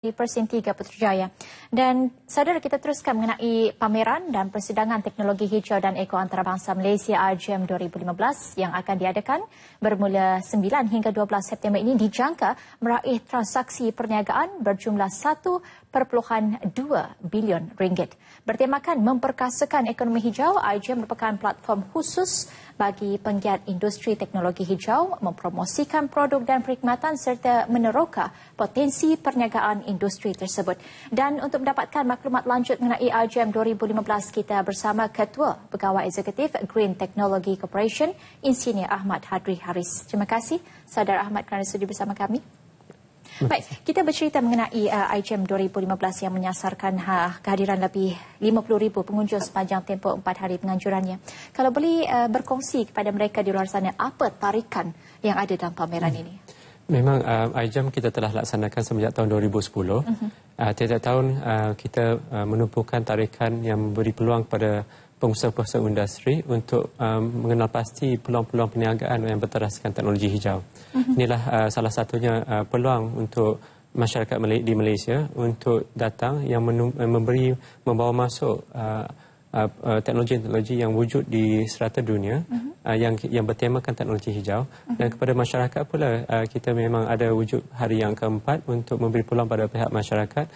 Persin 3 Putrajaya. Dan saudara kita teruskan mengenai pameran dan persidangan teknologi hijau dan eko antarabangsa Malaysia RGM 2015 yang akan diadakan bermula 9 hingga 12 September ini dijangka meraih transaksi perniagaan berjumlah 1.2 bilion ringgit. Bertemakan memperkasakan ekonomi hijau, RGM merupakan platform khusus bagi penggiat industri teknologi hijau mempromosikan produk dan perkhidmatan serta meneroka potensi perniagaan industri tersebut. Dan untuk mendapatkan maklumat lanjut mengenai RGM 2015, kita bersama Ketua Pegawai Eksekutif Green Technology Corporation, Insinyur Ahmad Hadri Haris. Terima kasih, Saudara Ahmad kerana sudi bersama kami. Baik, kita bercerita mengenai uh, IGM 2015 yang menyasarkan ha, kehadiran lebih 50,000 pengunjung sepanjang tempoh empat hari penganjurannya. Kalau boleh uh, berkongsi kepada mereka di luar sana, apa tarikan yang ada dalam pameran hmm. ini? Memang uh, IJAM kita telah laksanakan semenjak tahun 2010. Mhm. Uh, tiap-tiap uh -huh. uh, tahun uh, kita uh, menumpukan tarikan yang memberi peluang kepada pengusaha-pengusaha industri untuk um, mengenal pasti peluang-peluang perniagaan yang berteraskan teknologi hijau. Uh mhm. -huh. Inilah uh, salah satunya uh, peluang untuk masyarakat di Malaysia untuk datang yang memberi membawa masuk uh, teknologi-teknologi uh, uh, yang wujud di serata dunia uh mhm. -huh. uh, yang yang bertemakan teknologi hijau uh mhm. -huh. dan kepada masyarakat pula uh, kita memang ada wujud hari yang keempat untuk memberi peluang pada pihak masyarakat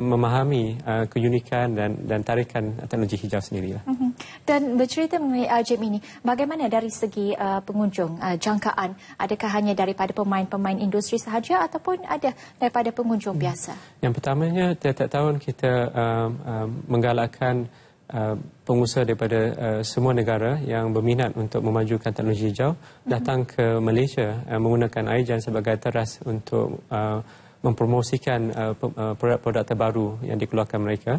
memahami uh, keunikan dan dan tarikan teknologi hijau sendirilah. Mm -hmm. Dan bercerita mengenai AJM ini, bagaimana dari segi uh, pengunjung, uh, jangkaan, adakah hanya daripada pemain-pemain industri sahaja ataupun ada daripada pengunjung mm. biasa? Yang pertamanya, tiap-tiap tahun kita uh, uh, menggalakkan uh, pengusaha daripada uh, semua negara yang berminat untuk memajukan teknologi hijau mhm. datang ke Malaysia uh, menggunakan Aijan sebagai teras untuk uh, mempromosikan uh, uh, produk-produk uh, terbaru yang dikeluarkan mereka.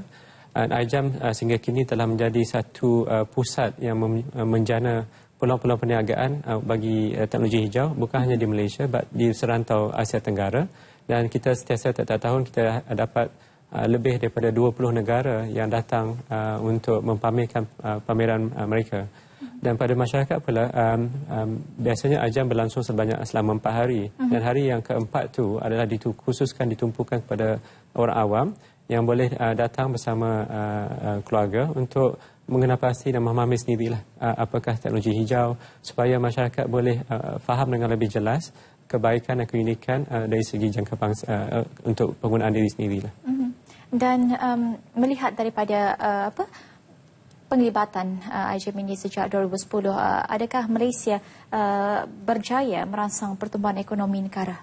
Dan Aijam uh, sehingga kini telah menjadi satu pusat yang menjana peluang-peluang perniagaan bagi teknologi hijau bukan mhm. hanya di Malaysia, tapi di serantau Asia Tenggara. Dan kita setiap setiap tahun kita dapat Uh, lebih daripada 20 negara yang datang uh, untuk mempamerkan uh, pameran mereka. Mhm. Dan pada masyarakat pula, um, um, biasanya ajang berlangsung sebanyak selama empat hari. Uh mhm. -huh. Dan hari yang keempat tu adalah dikhususkan, ditumpukan kepada orang awam yang boleh uh, datang bersama uh, uh, keluarga untuk mengenapasti dan memahami sendiri uh, apakah teknologi hijau supaya masyarakat boleh uh, faham dengan lebih jelas kebaikan dan keunikan uh, dari segi jangka pangsa uh, untuk penggunaan diri sendiri Uh -huh. Mhm dan um, melihat daripada uh, apa penglibatan uh, IJM ini sejak 2010 uh, adakah Malaysia uh, berjaya merangsang pertumbuhan ekonomi negara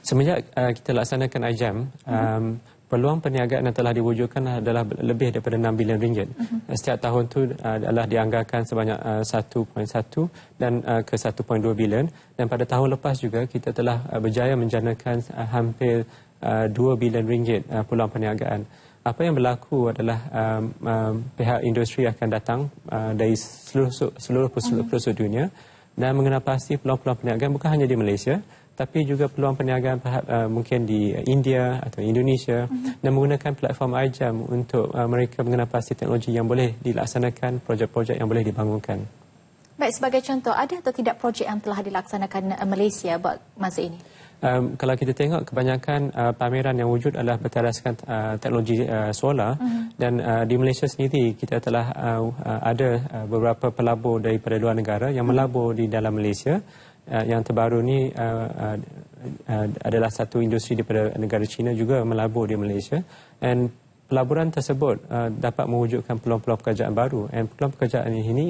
semenjak uh, kita laksanakan IJM um, hmm. Peluang perniagaan yang telah diwujudkan adalah lebih daripada 6 bilion ringgit. Mhm. Uh -huh. Setiap tahun itu uh, adalah dianggarkan sebanyak 1.1 uh, dan uh, ke 1.2 bilion. Dan pada tahun lepas juga kita telah berjaya menjanakan hampir 2 uh, bilion ringgit uh, peluang perniagaan. Apa yang berlaku adalah um, um, pihak industri akan datang uh, dari seluruh seluruh pelosok hmm. dunia dan mengenal pasti peluang-peluang perniagaan bukan hanya di Malaysia tapi juga peluang perniagaan uh, mungkin di India atau Indonesia mhm. dan menggunakan platform iJam untuk uh, mereka mengenal pasti teknologi yang boleh dilaksanakan, projek-projek yang boleh dibangunkan. Baik, sebagai contoh, ada atau tidak projek yang telah dilaksanakan uh, Malaysia buat masa ini? um, kalau kita tengok kebanyakan uh, pameran yang wujud adalah berteraskan uh, eh, teknologi uh, solar mm -hmm. dan uh, di Malaysia sendiri kita telah uh, uh, ada uh, beberapa pelabur daripada luar negara yang melabur di dalam Malaysia uh, yang terbaru ni uh, uh, uh, adalah satu industri daripada negara China juga melabur di Malaysia dan pelaburan tersebut uh, dapat mewujudkan peluang-peluang pekerjaan baru dan peluang pekerjaan ini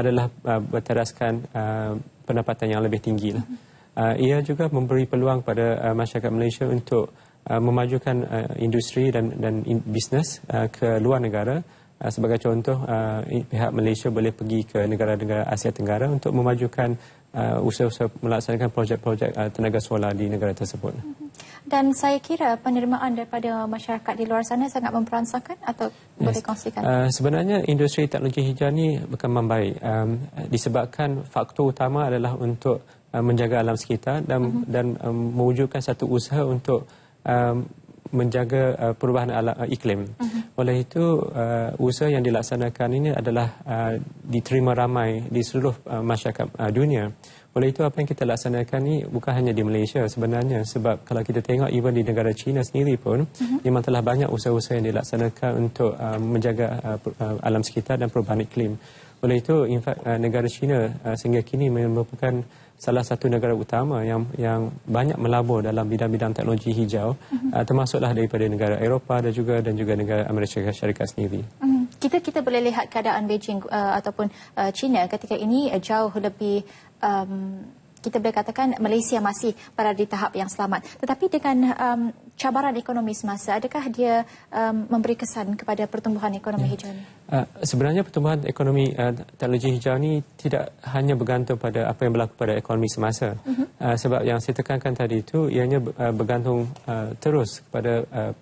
adalah uh, berteraskan uh, pendapatan yang lebih tinggi. Mm -hmm. Uh, ia juga memberi peluang kepada uh, masyarakat Malaysia untuk uh, memajukan uh, industri dan, dan in bisnes uh, ke luar negara. Uh, sebagai contoh, uh, pihak Malaysia boleh pergi ke negara-negara Asia Tenggara untuk memajukan uh, usaha-usaha uh, melaksanakan projek-projek uh, tenaga solar di negara tersebut. Mm-hmm. Dan saya kira penerimaan daripada masyarakat di luar sana sangat memperansakan atau yes. boleh kongsikan? Uh, sebenarnya industri teknologi hijau ini berkembang baik um, disebabkan faktor utama adalah untuk Uh, menjaga alam sekitar dan uh-huh. dan um, mewujudkan satu usaha untuk um, menjaga uh, perubahan alam, uh, iklim. Uh-huh. Oleh itu uh, usaha yang dilaksanakan ini adalah uh, diterima ramai di seluruh uh, masyarakat uh, dunia. Oleh itu apa yang kita laksanakan ini bukan hanya di Malaysia sebenarnya sebab kalau kita tengok even di negara China sendiri pun uh-huh. memang telah banyak usaha-usaha yang dilaksanakan untuk uh, menjaga uh, per, uh, alam sekitar dan perubahan iklim. Oleh itu in fact uh, negara China uh, sehingga kini merupakan salah satu negara utama yang yang banyak melabur dalam bidang-bidang teknologi hijau uh mhm. -huh. uh, termasuklah daripada negara Eropah dan juga dan juga negara Amerika Syarikat sendiri. Uh mhm. -huh. Kita kita boleh lihat keadaan Beijing uh, ataupun uh, China ketika ini uh, jauh lebih um, kita boleh katakan Malaysia masih berada di tahap yang selamat. Tetapi dengan um, cabaran ekonomi semasa, adakah dia um, memberi kesan kepada pertumbuhan ekonomi ya. hijau ini? Uh, sebenarnya pertumbuhan ekonomi uh, teknologi hijau ini tidak hanya bergantung pada apa yang berlaku pada ekonomi semasa. Uh mhm. -huh. uh, sebab yang saya tekankan tadi itu, ianya uh, bergantung uh, terus kepada uh,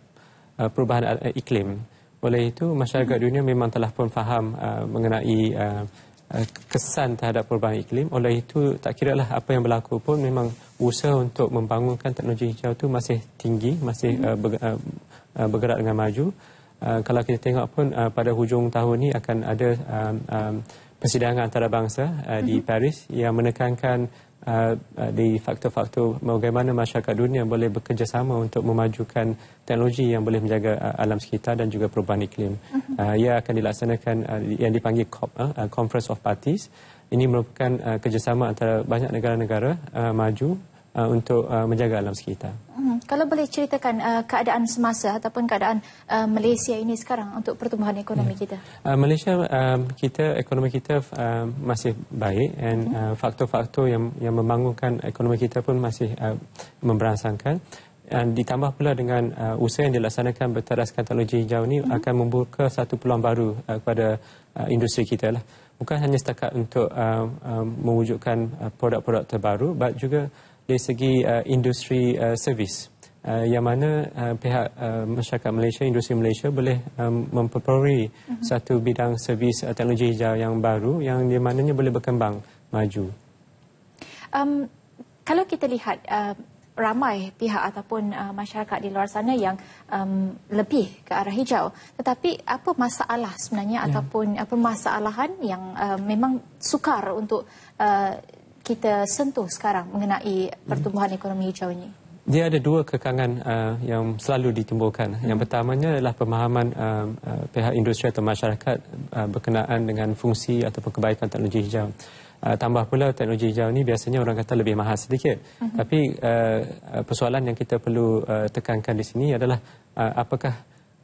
uh perubahan uh, iklim. Oleh itu, masyarakat mhm. dunia memang telah pun faham uh, mengenai uh, Eh, kesan terhadap perubahan iklim. Oleh itu, tak kira lah apa yang berlaku pun memang usaha untuk membangunkan teknologi hijau itu masih tinggi, masih uh, bergerak dengan maju. Uh, kalau kita tengok pun uh, pada hujung tahun ini akan ada um, um, persidangan antarabangsa uh, di mhm. Paris yang menekankan uh, di faktor-faktor bagaimana masyarakat dunia boleh bekerjasama untuk memajukan teknologi yang boleh menjaga uh, alam sekitar dan juga perubahan iklim. Uh, ia akan dilaksanakan uh, yang dipanggil COP, uh, Conference of Parties. Ini merupakan uh, kerjasama antara banyak negara-negara uh, maju Uh, untuk uh, menjaga alam sekitar. Hmm. Kalau boleh ceritakan uh, keadaan semasa ataupun keadaan uh, Malaysia ini sekarang untuk pertumbuhan ekonomi yeah. kita. Uh, Malaysia uh, kita ekonomi kita uh, masih baik dan hmm. uh, faktor-faktor yang yang membangunkan ekonomi kita pun masih uh, memberangsangkan dan ditambah pula dengan uh, usaha yang dilaksanakan berteraskan teknologi hijau ini hmm. akan membuka satu peluang baru uh, kepada uh, industri kita lah. Bukan hanya setakat untuk uh, uh, mewujudkan uh, produk-produk terbaru but juga uh, dari segi uh, industri uh, servis uh, yang mana uh, pihak uh, masyarakat Malaysia, industri Malaysia boleh um, memperoleh mhm. uh -huh. satu bidang servis uh, teknologi hijau yang baru yang di mananya boleh berkembang maju. Um, kalau kita lihat uh, ramai pihak ataupun uh, masyarakat di luar sana yang um, lebih ke arah hijau tetapi apa masalah sebenarnya ya. ataupun apa masalahan yang uh, memang sukar untuk uh, kita sentuh sekarang mengenai pertumbuhan ekonomi hijau ini? Dia ada dua kekangan uh, yang selalu ditimbulkan. Hmm. Yang pertamanya adalah pemahaman uh, uh, pihak industri atau masyarakat uh, berkenaan dengan fungsi atau kebaikan teknologi hijau. Uh, tambah pula teknologi hijau ini biasanya orang kata lebih mahal sedikit. Hmm. Tapi uh, uh, persoalan yang kita perlu uh, tekankan di sini adalah uh, apakah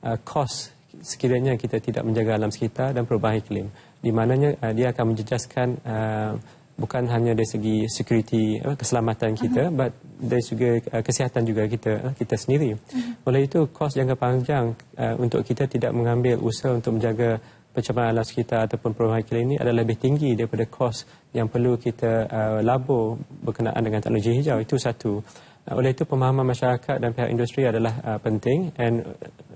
uh, kos sekiranya kita tidak menjaga alam sekitar dan perubahan iklim. Di mananya uh, dia akan menjejaskan uh, bukan hanya dari segi security keselamatan kita uh mhm. -huh. but dari segi uh, kesihatan juga kita uh, kita sendiri. Uh mhm. -huh. Oleh itu kos jangka panjang uh, untuk kita tidak mengambil usaha untuk menjaga pencemaran alam kita ataupun perubahan iklim ini adalah lebih tinggi daripada kos yang perlu kita uh, labur berkenaan dengan teknologi hijau itu satu. Uh, oleh itu pemahaman masyarakat dan pihak industri adalah uh, penting and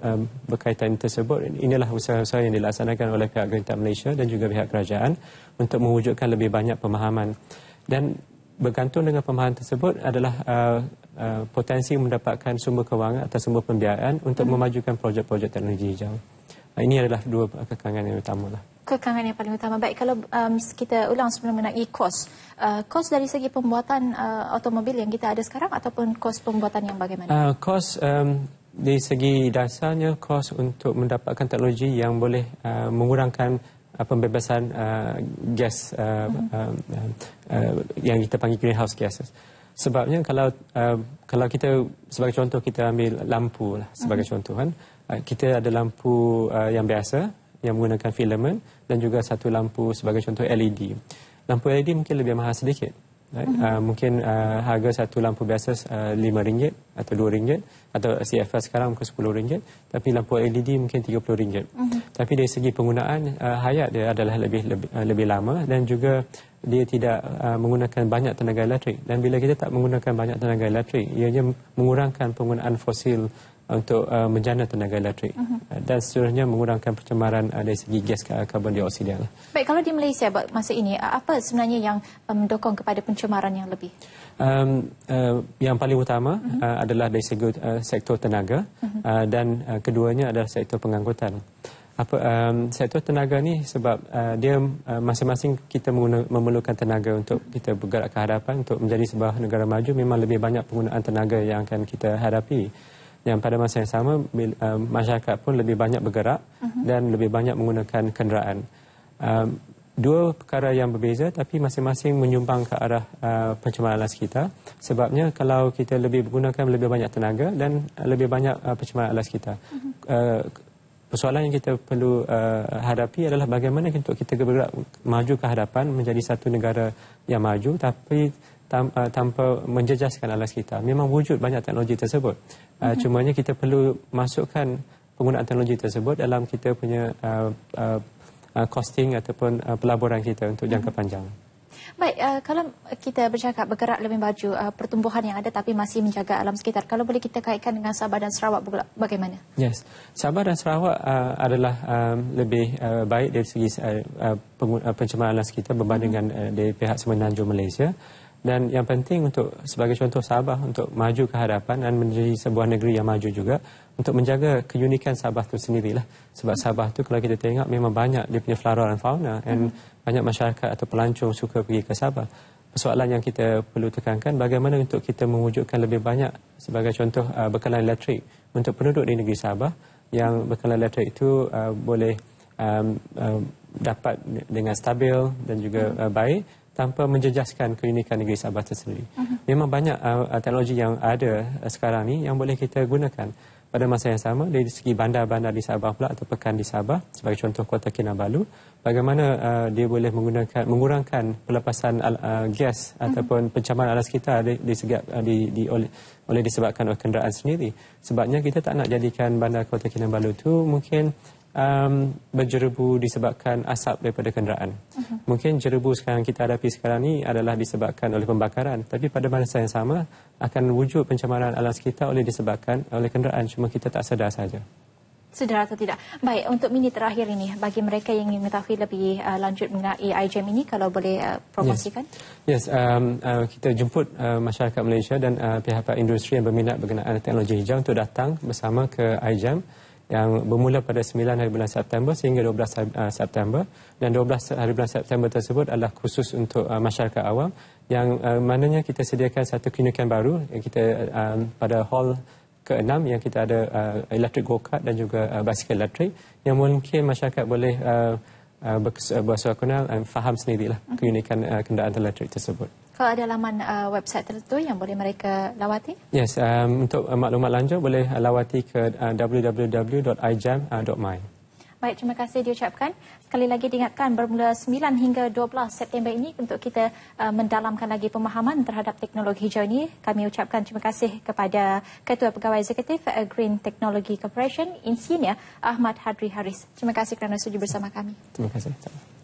um, berkaitan tersebut inilah usaha-usaha yang dilaksanakan oleh pihak Gerintah Malaysia dan juga pihak kerajaan untuk mewujudkan lebih banyak pemahaman dan bergantung dengan pemahaman tersebut adalah uh, uh, potensi mendapatkan sumber kewangan atau sumber pembiayaan untuk hmm. memajukan projek-projek teknologi hijau. Uh, ini adalah dua kekangan yang utama, lah. Kekangan yang paling utama. Baik, kalau um, kita ulang sebelum mengenai kos. Uh, kos dari segi pembuatan uh, automobil yang kita ada sekarang ataupun kos pembuatan yang bagaimana? Uh, kos um, di segi dasarnya kos untuk mendapatkan teknologi yang boleh uh, mengurangkan uh, pembebasan uh, gas uh, mhm. uh, uh, uh, yang kita panggil greenhouse gases. Sebabnya kalau uh, kalau kita sebagai contoh kita ambil lampu lah sebagai uh mhm. -huh. contoh kan. Uh, kita ada lampu uh, yang biasa yang menggunakan filamen dan juga satu lampu sebagai contoh LED. Lampu LED mungkin lebih mahal sedikit. Right? Uh mhm. -huh. uh, mungkin uh, harga satu lampu biasa uh, RM5 atau RM2 atau CFL sekarang mungkin RM10 tapi lampu LED mungkin RM30 uh -huh. tapi dari segi penggunaan uh, hayat dia adalah lebih lebih, uh, lebih lama dan juga dia tidak uh, menggunakan banyak tenaga elektrik dan bila kita tak menggunakan banyak tenaga elektrik ianya mengurangkan penggunaan fosil untuk uh, menjana tenaga elektrik mhm. uh -huh. dan seterusnya mengurangkan pencemaran uh, dari segi gas uh, karbon dioksida. Baik, kalau di Malaysia buat masa ini, uh, apa sebenarnya yang uh, mendukung um, kepada pencemaran yang lebih? Um, uh, yang paling utama uh mhm. -huh. uh, adalah dari segi uh, sektor tenaga uh mhm. -huh. uh, dan uh, keduanya adalah sektor pengangkutan. Apa, um, sektor tenaga ni sebab uh, dia masing-masing uh, kita memerlukan tenaga untuk kita bergerak ke hadapan untuk menjadi sebuah negara maju memang lebih banyak penggunaan tenaga yang akan kita hadapi. Yang pada masa yang sama eh, masyarakat pun lebih banyak bergerak uh mhm. -huh. dan lebih banyak menggunakan kenderaan. Dua perkara yang berbeza tapi masing-masing menyumbang ke arah eh, pencemaran alas kita. Sebabnya kalau kita lebih menggunakan lebih banyak tenaga dan lebih banyak eh, pencemaran alas kita. Uh mhm. -huh. Persoalan yang kita perlu uh, hadapi adalah bagaimana untuk kita bergerak maju ke hadapan menjadi satu negara yang maju tapi tam, uh, tanpa menjejaskan alas kita. Memang wujud banyak teknologi tersebut. Uh, mm -hmm. Cumanya kita perlu masukkan penggunaan teknologi tersebut dalam kita punya uh, uh, uh, costing ataupun uh, pelaburan kita untuk jangka mm -hmm. panjang. Baik, uh, kalau kita bercakap bergerak lebih maju uh, pertumbuhan yang ada tapi masih menjaga alam sekitar, kalau boleh kita kaitkan dengan Sabah dan Sarawak bagaimana? Yes, Sabah dan Sarawak uh, adalah um, lebih uh, baik dari segi uh, pencemaran alam sekitar berbanding mm -hmm. dengan uh, dari pihak semenanjung Malaysia. Dan yang penting untuk sebagai contoh Sabah untuk maju ke hadapan dan menjadi sebuah negeri yang maju juga untuk menjaga keunikan Sabah itu sendirilah. Sebab hmm. Sabah itu kalau kita tengok memang banyak dia punya flora dan fauna dan mm -hmm. banyak masyarakat atau pelancong suka pergi ke Sabah. Persoalan yang kita perlu tekankan bagaimana untuk kita mewujudkan lebih banyak sebagai contoh uh, bekalan elektrik untuk penduduk di negeri Sabah yang bekalan elektrik itu uh, boleh um, um, dapat dengan stabil dan juga hmm. uh, baik tanpa menjejaskan keunikan negeri Sabah sendiri. Uh-huh. Mhm. Memang banyak uh, uh, teknologi yang ada uh, sekarang ni yang boleh kita gunakan. Pada masa yang sama, dari segi bandar-bandar di Sabah pula atau pekan di Sabah, sebagai contoh Kota Kinabalu, bagaimana uh, dia boleh menggunakan mengurangkan pelepasan uh, gas uh-huh. ataupun pencemaran alam kita di, di, segi, uh, di, di oleh, oleh disebabkan oleh kenderaan sendiri. Sebabnya kita tak nak jadikan bandar Kota Kinabalu itu mungkin um, menjerebu disebabkan asap daripada kenderaan. Uh mhm. -huh. Mungkin jerebu sekarang kita hadapi sekarang ini adalah disebabkan oleh pembakaran. Tapi pada masa yang sama akan wujud pencemaran alam sekitar oleh disebabkan oleh kenderaan. Cuma kita tak sedar saja. Sedar atau tidak? Baik, untuk minit terakhir ini, bagi mereka yang ingin mengetahui lebih uh, lanjut mengenai iGEM ini, kalau boleh uh, promosikan? Yes, yes um, uh, kita jemput uh, masyarakat Malaysia dan uh, pihak-pihak uh, industri yang berminat berkenaan teknologi hijau untuk datang bersama ke iGEM yang bermula pada 9 hari bulan September sehingga 12 hari, uh, September dan 12 hari bulan September tersebut adalah khusus untuk uh, masyarakat awam yang uh, maknanya kita sediakan satu klinikan baru yang kita uh, pada hall keenam yang kita ada uh, electric go-kart dan juga uh, basikal elektrik yang mungkin masyarakat boleh uh, uh, bersuara kenal dan faham sendirilah mhm. keunikan uh, kendaraan elektrik tersebut. Kalau ada laman uh, website tertentu yang boleh mereka lawati? Yes, um, untuk uh, maklumat lanjut boleh uh, lawati ke uh, www.ijam.my. Uh, Baik, terima kasih diucapkan. Sekali lagi diingatkan bermula 9 hingga 12 September ini untuk kita uh, mendalamkan lagi pemahaman terhadap teknologi hijau ini. Kami ucapkan terima kasih kepada Ketua Pegawai Eksekutif uh, Green Technology Corporation, Insinyur Ahmad Hadri Haris. Terima kasih kerana sudi bersama kami. Terima kasih.